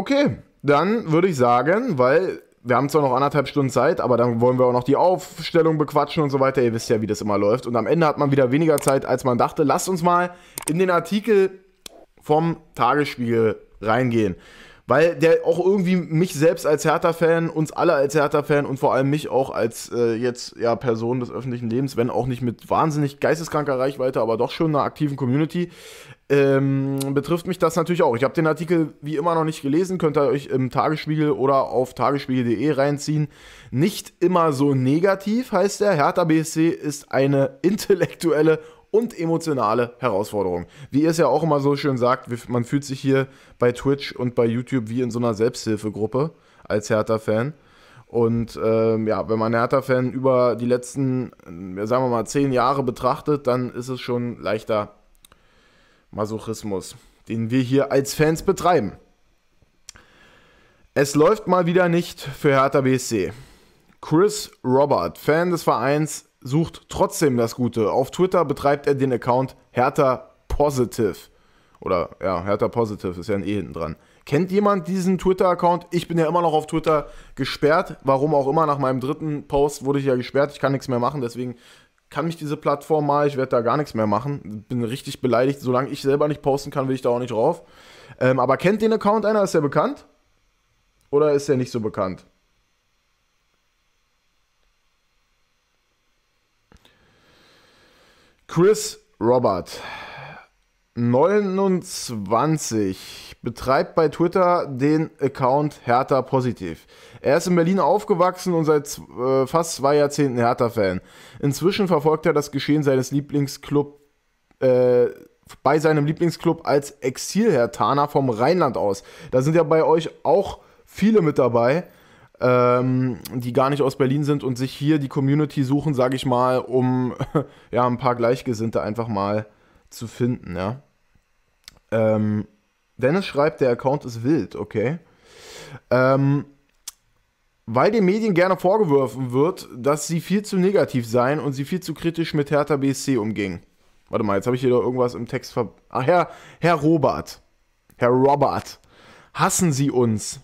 Okay, dann würde ich sagen, weil wir haben zwar noch anderthalb Stunden Zeit, aber dann wollen wir auch noch die Aufstellung bequatschen und so weiter. Ihr wisst ja, wie das immer läuft. Und am Ende hat man wieder weniger Zeit, als man dachte. Lasst uns mal in den Artikel vom Tagesspiegel reingehen weil der auch irgendwie mich selbst als Hertha-Fan, uns alle als Hertha-Fan und vor allem mich auch als äh, jetzt ja Person des öffentlichen Lebens, wenn auch nicht mit wahnsinnig geisteskranker Reichweite, aber doch schon einer aktiven Community, ähm, betrifft mich das natürlich auch. Ich habe den Artikel wie immer noch nicht gelesen, könnt ihr euch im Tagesspiegel oder auf tagesspiegel.de reinziehen. Nicht immer so negativ heißt er. Hertha BSC ist eine intellektuelle und emotionale Herausforderungen. Wie ihr es ja auch immer so schön sagt, man fühlt sich hier bei Twitch und bei YouTube wie in so einer Selbsthilfegruppe als Hertha-Fan. Und ähm, ja, wenn man Hertha-Fan über die letzten, äh, sagen wir mal, zehn Jahre betrachtet, dann ist es schon leichter Masochismus, den wir hier als Fans betreiben. Es läuft mal wieder nicht für Hertha BSC. Chris Robert, Fan des Vereins, sucht trotzdem das Gute. Auf Twitter betreibt er den Account Hertha Positive. Oder ja, Hertha Positive ist ja ein E hinten dran. Kennt jemand diesen Twitter-Account? Ich bin ja immer noch auf Twitter gesperrt. Warum auch immer, nach meinem dritten Post wurde ich ja gesperrt. Ich kann nichts mehr machen, deswegen kann mich diese Plattform mal. Ich werde da gar nichts mehr machen. Bin richtig beleidigt. Solange ich selber nicht posten kann, will ich da auch nicht drauf. Ähm, aber kennt den Account einer? Ist der bekannt? Oder ist der nicht so bekannt? Chris Robert, 29, betreibt bei Twitter den Account Hertha Positiv. Er ist in Berlin aufgewachsen und seit äh, fast zwei Jahrzehnten Hertha-Fan. Inzwischen verfolgt er das Geschehen seines Lieblingsclub äh, bei seinem Lieblingsclub als Exil-Hertaner vom Rheinland aus. Da sind ja bei euch auch viele mit dabei ähm, die gar nicht aus Berlin sind und sich hier die Community suchen, sage ich mal, um ja, ein paar Gleichgesinnte einfach mal zu finden, ja. Ähm, Dennis schreibt, der Account ist wild, okay. Ähm, weil den Medien gerne vorgeworfen wird, dass sie viel zu negativ seien und sie viel zu kritisch mit Hertha BSC umgingen. Warte mal, jetzt habe ich hier doch irgendwas im Text ver... Ach, Herr, Herr Robert. Herr Robert. Hassen Sie uns?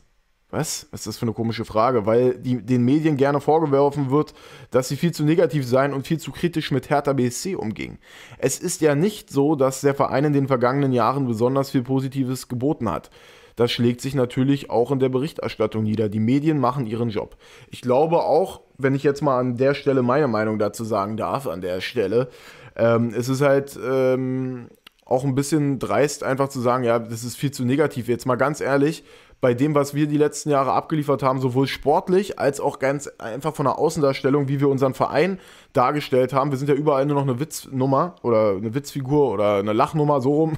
Was? Was ist das für eine komische Frage? Weil die, den Medien gerne vorgeworfen wird, dass sie viel zu negativ seien und viel zu kritisch mit Hertha BSC umgingen. Es ist ja nicht so, dass der Verein in den vergangenen Jahren besonders viel Positives geboten hat. Das schlägt sich natürlich auch in der Berichterstattung nieder. Die Medien machen ihren Job. Ich glaube auch, wenn ich jetzt mal an der Stelle meine Meinung dazu sagen darf, an der Stelle, ähm, es ist halt ähm, auch ein bisschen dreist, einfach zu sagen, ja, das ist viel zu negativ. Jetzt mal ganz ehrlich, bei dem, was wir die letzten Jahre abgeliefert haben, sowohl sportlich als auch ganz einfach von der Außendarstellung, wie wir unseren Verein dargestellt haben. Wir sind ja überall nur noch eine Witznummer oder eine Witzfigur oder eine Lachnummer, so rum.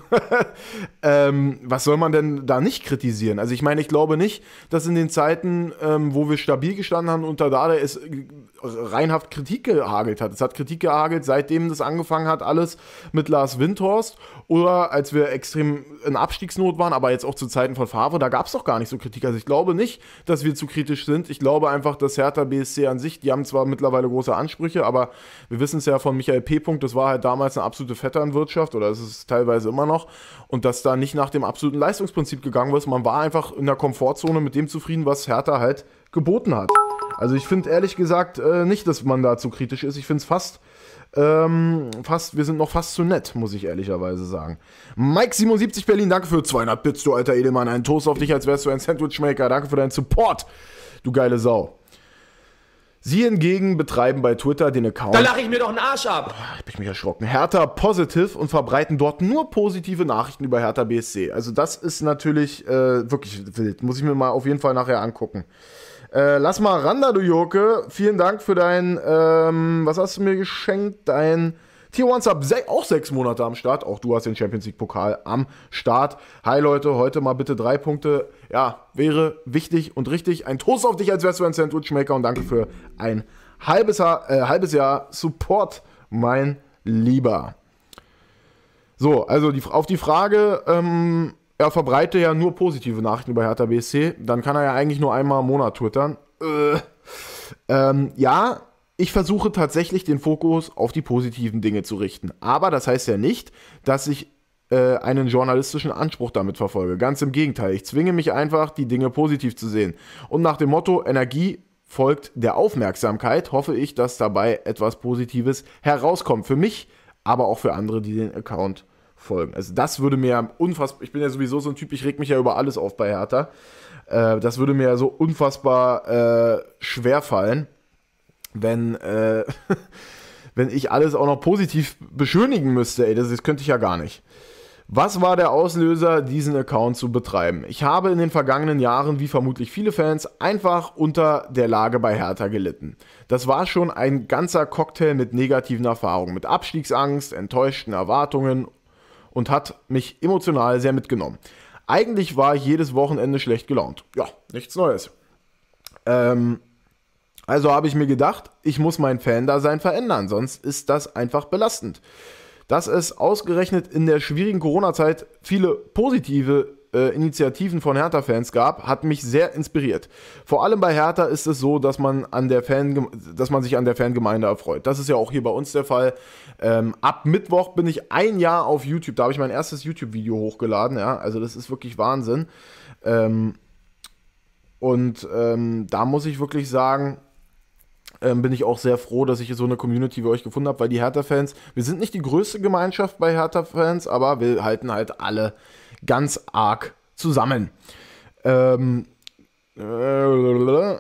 ähm, was soll man denn da nicht kritisieren? Also ich meine, ich glaube nicht, dass in den Zeiten, ähm, wo wir stabil gestanden haben unter Dade, es äh, reinhaft Kritik gehagelt hat. Es hat Kritik gehagelt, seitdem das angefangen hat, alles mit Lars Windhorst oder als wir extrem in Abstiegsnot waren, aber jetzt auch zu Zeiten von Favre, da gab es doch gar nicht so Kritik. Also ich glaube nicht, dass wir zu kritisch sind. Ich glaube einfach, dass Hertha BSC an sich, die haben zwar mittlerweile große Ansprüche, aber wir wissen es ja von Michael P. Punkt, das war halt damals eine absolute Vetternwirtschaft oder ist es teilweise immer noch. Und dass da nicht nach dem absoluten Leistungsprinzip gegangen wird. Man war einfach in der Komfortzone mit dem zufrieden, was Hertha halt geboten hat. Also ich finde ehrlich gesagt äh, nicht, dass man da zu kritisch ist. Ich finde es fast ähm, fast, wir sind noch fast zu nett, muss ich ehrlicherweise sagen. Mike77 Berlin, danke für 200 Bits, du alter Edelmann. Ein Toast auf dich, als wärst du ein Sandwichmaker. Danke für deinen Support, du geile Sau. Sie hingegen betreiben bei Twitter den Account. Da lache ich mir doch einen Arsch ab! Ich bin mich erschrocken. Hertha Positive und verbreiten dort nur positive Nachrichten über Hertha BSC. Also, das ist natürlich äh, wirklich wild. Muss ich mir mal auf jeden Fall nachher angucken. Äh, lass mal Randa, du Joke. Vielen Dank für dein, ähm, was hast du mir geschenkt? Dein T1 Sub, se auch sechs Monate am Start. Auch du hast den Champions League Pokal am Start. Hi Leute, heute mal bitte drei Punkte. Ja, wäre wichtig und richtig. Ein Toast auf dich als wärst du ein Sandwich-Maker. und danke für ein halbes, Jahr, äh, halbes Jahr Support, mein Lieber. So, also die, auf die Frage, ähm, er verbreite ja nur positive Nachrichten über Hertha BSC, dann kann er ja eigentlich nur einmal im Monat twittern. Äh. Ähm, ja, ich versuche tatsächlich den Fokus auf die positiven Dinge zu richten. Aber das heißt ja nicht, dass ich äh, einen journalistischen Anspruch damit verfolge. Ganz im Gegenteil, ich zwinge mich einfach, die Dinge positiv zu sehen. Und nach dem Motto Energie folgt der Aufmerksamkeit, hoffe ich, dass dabei etwas Positives herauskommt. Für mich, aber auch für andere, die den Account folgen. Also das würde mir unfassbar, ich bin ja sowieso so ein Typ, ich reg mich ja über alles auf bei Hertha. Äh, das würde mir ja so unfassbar äh, schwer fallen, wenn, äh, wenn ich alles auch noch positiv beschönigen müsste. Ey, das, das könnte ich ja gar nicht. Was war der Auslöser, diesen Account zu betreiben? Ich habe in den vergangenen Jahren, wie vermutlich viele Fans, einfach unter der Lage bei Hertha gelitten. Das war schon ein ganzer Cocktail mit negativen Erfahrungen, mit Abstiegsangst, enttäuschten Erwartungen und hat mich emotional sehr mitgenommen. Eigentlich war ich jedes Wochenende schlecht gelaunt. Ja, nichts Neues. Ähm, also habe ich mir gedacht, ich muss mein Fan-Dasein verändern, sonst ist das einfach belastend. Dass es ausgerechnet in der schwierigen Corona-Zeit viele positive äh, Initiativen von Hertha-Fans gab, hat mich sehr inspiriert. Vor allem bei Hertha ist es so, dass man, an der dass man sich an der Fangemeinde erfreut. Das ist ja auch hier bei uns der Fall. Ähm, ab Mittwoch bin ich ein Jahr auf YouTube. Da habe ich mein erstes YouTube-Video hochgeladen. Ja? Also das ist wirklich Wahnsinn. Ähm, und ähm, da muss ich wirklich sagen, ähm, bin ich auch sehr froh, dass ich so eine Community wie euch gefunden habe, weil die Hertha-Fans, wir sind nicht die größte Gemeinschaft bei Hertha-Fans, aber wir halten halt alle ganz arg zusammen. Ähm, äh,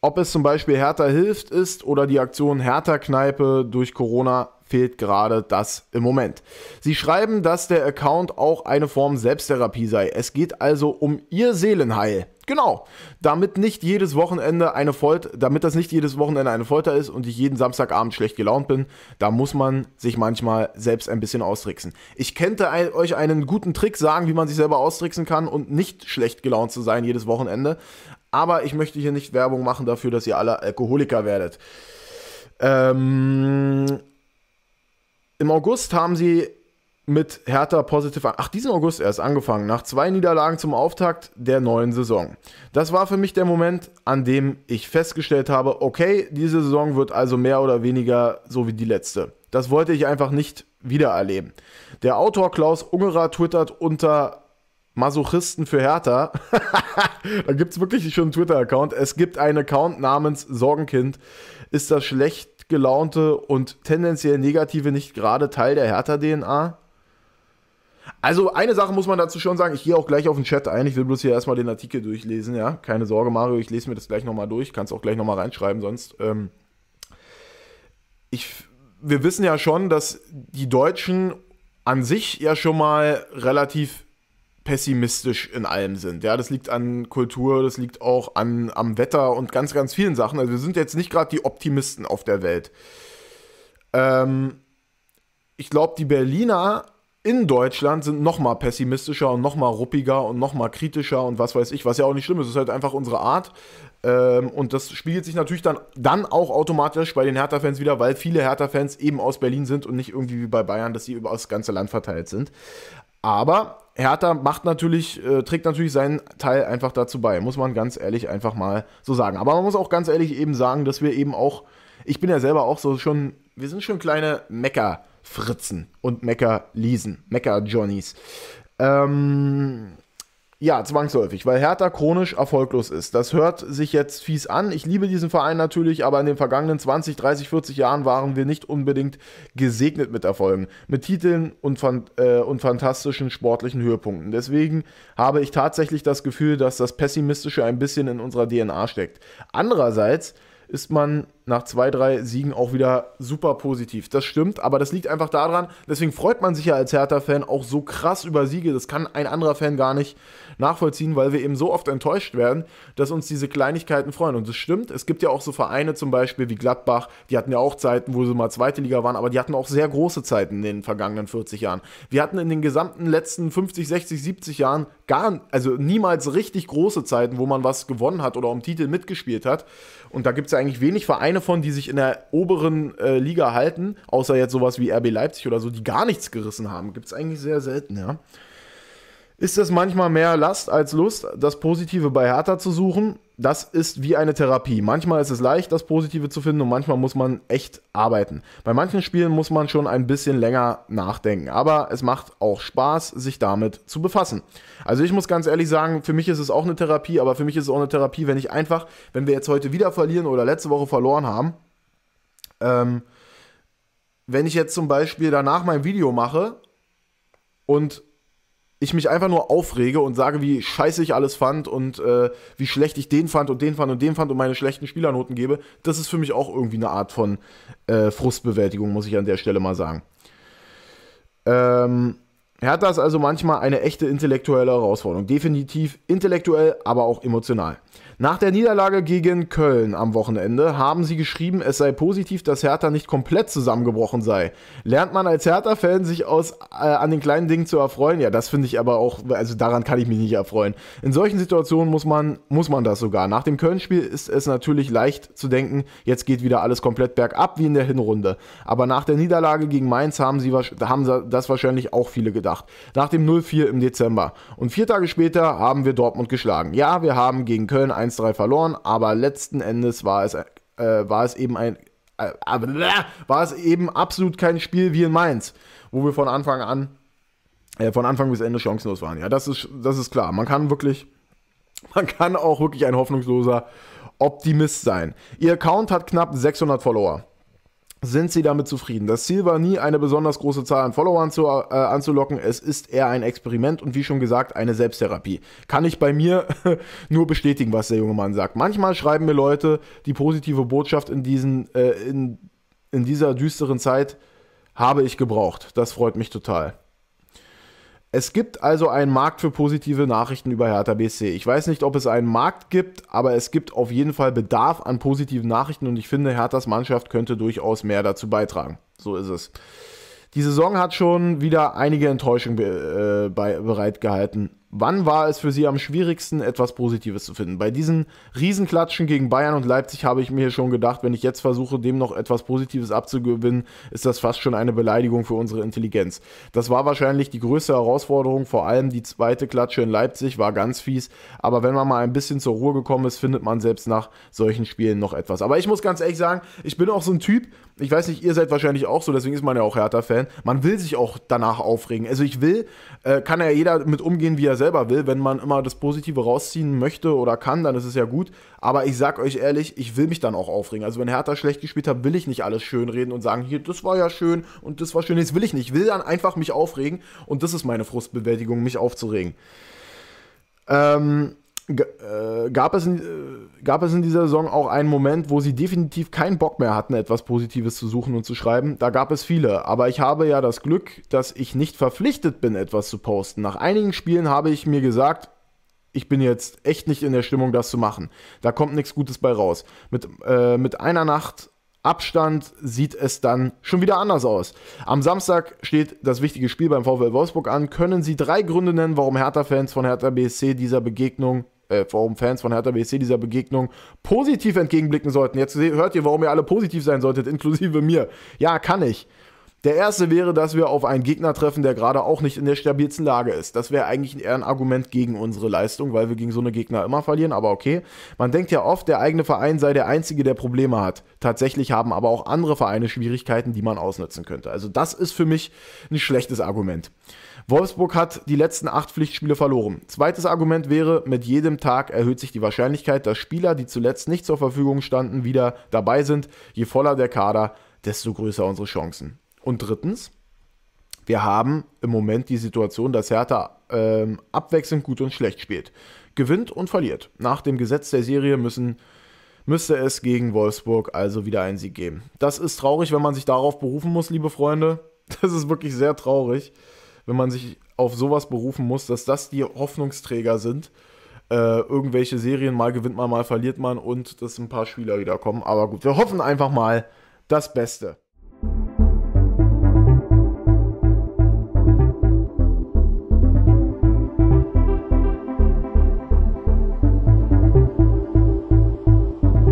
ob es zum Beispiel Hertha hilft ist oder die Aktion Hertha Kneipe durch Corona fehlt gerade das im Moment. Sie schreiben, dass der Account auch eine Form Selbsttherapie sei. Es geht also um ihr Seelenheil. Genau, damit nicht jedes Wochenende eine Folter, damit das nicht jedes Wochenende eine Folter ist und ich jeden Samstagabend schlecht gelaunt bin, da muss man sich manchmal selbst ein bisschen austricksen. Ich könnte euch einen guten Trick sagen, wie man sich selber austricksen kann und nicht schlecht gelaunt zu sein jedes Wochenende, aber ich möchte hier nicht Werbung machen dafür, dass ihr alle Alkoholiker werdet. Ähm, im August haben sie mit Hertha positiv an. Ach, diesen August erst angefangen, nach zwei Niederlagen zum Auftakt der neuen Saison. Das war für mich der Moment, an dem ich festgestellt habe, okay, diese Saison wird also mehr oder weniger so wie die letzte. Das wollte ich einfach nicht wieder erleben. Der Autor Klaus Ungerer twittert unter Masochisten für Hertha. da gibt es wirklich schon einen Twitter-Account. Es gibt einen Account namens Sorgenkind. Ist das schlecht gelaunte und tendenziell negative nicht gerade Teil der Hertha-DNA? Also eine Sache muss man dazu schon sagen, ich gehe auch gleich auf den Chat ein, ich will bloß hier erstmal den Artikel durchlesen, ja. Keine Sorge, Mario, ich lese mir das gleich nochmal durch, kannst auch gleich nochmal reinschreiben, sonst. Ähm ich, wir wissen ja schon, dass die Deutschen an sich ja schon mal relativ pessimistisch in allem sind. Ja, das liegt an Kultur, das liegt auch an, am Wetter und ganz, ganz vielen Sachen. Also wir sind jetzt nicht gerade die Optimisten auf der Welt. Ähm, ich glaube, die Berliner in Deutschland sind noch mal pessimistischer und noch mal ruppiger und noch mal kritischer und was weiß ich, was ja auch nicht schlimm ist. das ist halt einfach unsere Art. Ähm, und das spiegelt sich natürlich dann, dann auch automatisch bei den Hertha-Fans wieder, weil viele Hertha-Fans eben aus Berlin sind und nicht irgendwie wie bei Bayern, dass sie über das ganze Land verteilt sind. Aber Hertha macht natürlich, äh, trägt natürlich seinen Teil einfach dazu bei, muss man ganz ehrlich einfach mal so sagen. Aber man muss auch ganz ehrlich eben sagen, dass wir eben auch, ich bin ja selber auch so schon, wir sind schon kleine Mecker-Fritzen und Mecker-Liesen, Mecker-Johnnies. Ähm, ja, zwangsläufig, weil Hertha chronisch erfolglos ist. Das hört sich jetzt fies an. Ich liebe diesen Verein natürlich, aber in den vergangenen 20, 30, 40 Jahren waren wir nicht unbedingt gesegnet mit Erfolgen, mit Titeln und, fan äh, und fantastischen sportlichen Höhepunkten. Deswegen habe ich tatsächlich das Gefühl, dass das Pessimistische ein bisschen in unserer DNA steckt. Andererseits ist man nach zwei, drei Siegen auch wieder super positiv. Das stimmt, aber das liegt einfach daran, deswegen freut man sich ja als Hertha-Fan auch so krass über Siege. Das kann ein anderer Fan gar nicht nachvollziehen, weil wir eben so oft enttäuscht werden, dass uns diese Kleinigkeiten freuen. Und das stimmt, es gibt ja auch so Vereine zum Beispiel wie Gladbach, die hatten ja auch Zeiten, wo sie mal zweite Liga waren, aber die hatten auch sehr große Zeiten in den vergangenen 40 Jahren. Wir hatten in den gesamten letzten 50, 60, 70 Jahren gar, also niemals richtig große Zeiten, wo man was gewonnen hat oder um Titel mitgespielt hat. Und da gibt es ja eigentlich wenig Vereine, Vereine von, die sich in der oberen äh, Liga halten, außer jetzt sowas wie RB Leipzig oder so, die gar nichts gerissen haben. Gibt es eigentlich sehr selten, ja ist es manchmal mehr Last als Lust, das Positive bei Hertha zu suchen. Das ist wie eine Therapie. Manchmal ist es leicht, das Positive zu finden und manchmal muss man echt arbeiten. Bei manchen Spielen muss man schon ein bisschen länger nachdenken, aber es macht auch Spaß, sich damit zu befassen. Also ich muss ganz ehrlich sagen, für mich ist es auch eine Therapie, aber für mich ist es auch eine Therapie, wenn ich einfach, wenn wir jetzt heute wieder verlieren oder letzte Woche verloren haben, ähm, wenn ich jetzt zum Beispiel danach mein Video mache und ich mich einfach nur aufrege und sage, wie scheiße ich alles fand und äh, wie schlecht ich den fand und den fand und den fand und meine schlechten Spielernoten gebe, das ist für mich auch irgendwie eine Art von äh, Frustbewältigung, muss ich an der Stelle mal sagen. Ähm, Hertha ist also manchmal eine echte intellektuelle Herausforderung. Definitiv intellektuell, aber auch emotional. Nach der Niederlage gegen Köln am Wochenende haben sie geschrieben, es sei positiv, dass Hertha nicht komplett zusammengebrochen sei. Lernt man als Hertha-Fan sich aus, äh, an den kleinen Dingen zu erfreuen? Ja, das finde ich aber auch, also daran kann ich mich nicht erfreuen. In solchen Situationen muss man, muss man das sogar. Nach dem Köln-Spiel ist es natürlich leicht zu denken, jetzt geht wieder alles komplett bergab wie in der Hinrunde. Aber nach der Niederlage gegen Mainz haben sie, haben das wahrscheinlich auch viele gedacht. Nach dem 0-4 im Dezember. Und vier Tage später haben wir Dortmund geschlagen. Ja, wir haben gegen Köln ein 1-3 verloren, aber letzten Endes war es, äh, war es eben ein äh, war es eben absolut kein Spiel wie in Mainz, wo wir von Anfang an, äh, von Anfang bis Ende chancenlos waren. Ja, das ist, das ist klar. Man kann wirklich, man kann auch wirklich ein hoffnungsloser Optimist sein. Ihr Account hat knapp 600 Follower sind sie damit zufrieden. Das Ziel war nie, eine besonders große Zahl an Followern zu, äh, anzulocken. Es ist eher ein Experiment und wie schon gesagt, eine Selbsttherapie. Kann ich bei mir nur bestätigen, was der junge Mann sagt. Manchmal schreiben mir Leute die positive Botschaft in, diesen, äh, in, in dieser düsteren Zeit habe ich gebraucht. Das freut mich total. Es gibt also einen Markt für positive Nachrichten über Hertha BSC. Ich weiß nicht, ob es einen Markt gibt, aber es gibt auf jeden Fall Bedarf an positiven Nachrichten und ich finde, Herthas Mannschaft könnte durchaus mehr dazu beitragen. So ist es. Die Saison hat schon wieder einige Enttäuschungen be äh, bereitgehalten. Wann war es für Sie am schwierigsten, etwas Positives zu finden? Bei diesen Riesenklatschen gegen Bayern und Leipzig habe ich mir schon gedacht, wenn ich jetzt versuche, dem noch etwas Positives abzugewinnen, ist das fast schon eine Beleidigung für unsere Intelligenz. Das war wahrscheinlich die größte Herausforderung, vor allem die zweite Klatsche in Leipzig war ganz fies. Aber wenn man mal ein bisschen zur Ruhe gekommen ist, findet man selbst nach solchen Spielen noch etwas. Aber ich muss ganz ehrlich sagen, ich bin auch so ein Typ, ich weiß nicht, ihr seid wahrscheinlich auch so, deswegen ist man ja auch härter fan Man will sich auch danach aufregen. Also ich will, äh, kann ja jeder mit umgehen, wie er selbst selber will. Wenn man immer das Positive rausziehen möchte oder kann, dann ist es ja gut. Aber ich sag euch ehrlich, ich will mich dann auch aufregen. Also wenn Hertha schlecht gespielt hat, will ich nicht alles schönreden und sagen, hier, das war ja schön und das war schön. Das will ich nicht. Ich will dann einfach mich aufregen und das ist meine Frustbewältigung, mich aufzuregen. Ähm, äh, gab es, in, äh, gab es in dieser Saison auch einen Moment, wo sie definitiv keinen Bock mehr hatten, etwas Positives zu suchen und zu schreiben. Da gab es viele. Aber ich habe ja das Glück, dass ich nicht verpflichtet bin, etwas zu posten. Nach einigen Spielen habe ich mir gesagt, ich bin jetzt echt nicht in der Stimmung, das zu machen. Da kommt nichts Gutes bei raus. Mit, äh, mit einer Nacht Abstand sieht es dann schon wieder anders aus. Am Samstag steht das wichtige Spiel beim VfL Wolfsburg an. Können Sie drei Gründe nennen, warum Hertha-Fans von Hertha BSC dieser Begegnung äh, warum Fans von Hertha BSC dieser Begegnung positiv entgegenblicken sollten. Jetzt hört ihr, warum ihr alle positiv sein solltet, inklusive mir. Ja, kann ich. Der erste wäre, dass wir auf einen Gegner treffen, der gerade auch nicht in der stabilsten Lage ist. Das wäre eigentlich eher ein Argument gegen unsere Leistung, weil wir gegen so eine Gegner immer verlieren, aber okay. Man denkt ja oft, der eigene Verein sei der einzige, der Probleme hat. Tatsächlich haben aber auch andere Vereine Schwierigkeiten, die man ausnutzen könnte. Also das ist für mich ein schlechtes Argument. Wolfsburg hat die letzten acht Pflichtspiele verloren. Zweites Argument wäre, mit jedem Tag erhöht sich die Wahrscheinlichkeit, dass Spieler, die zuletzt nicht zur Verfügung standen, wieder dabei sind. Je voller der Kader, desto größer unsere Chancen. Und drittens, wir haben im Moment die Situation, dass Hertha ähm, abwechselnd gut und schlecht spielt. Gewinnt und verliert. Nach dem Gesetz der Serie müssen, müsste es gegen Wolfsburg also wieder einen Sieg geben. Das ist traurig, wenn man sich darauf berufen muss, liebe Freunde. Das ist wirklich sehr traurig, wenn man sich auf sowas berufen muss, dass das die Hoffnungsträger sind. Äh, irgendwelche Serien, mal gewinnt man, mal verliert man und dass ein paar Spieler wiederkommen. Aber gut, wir hoffen einfach mal das Beste.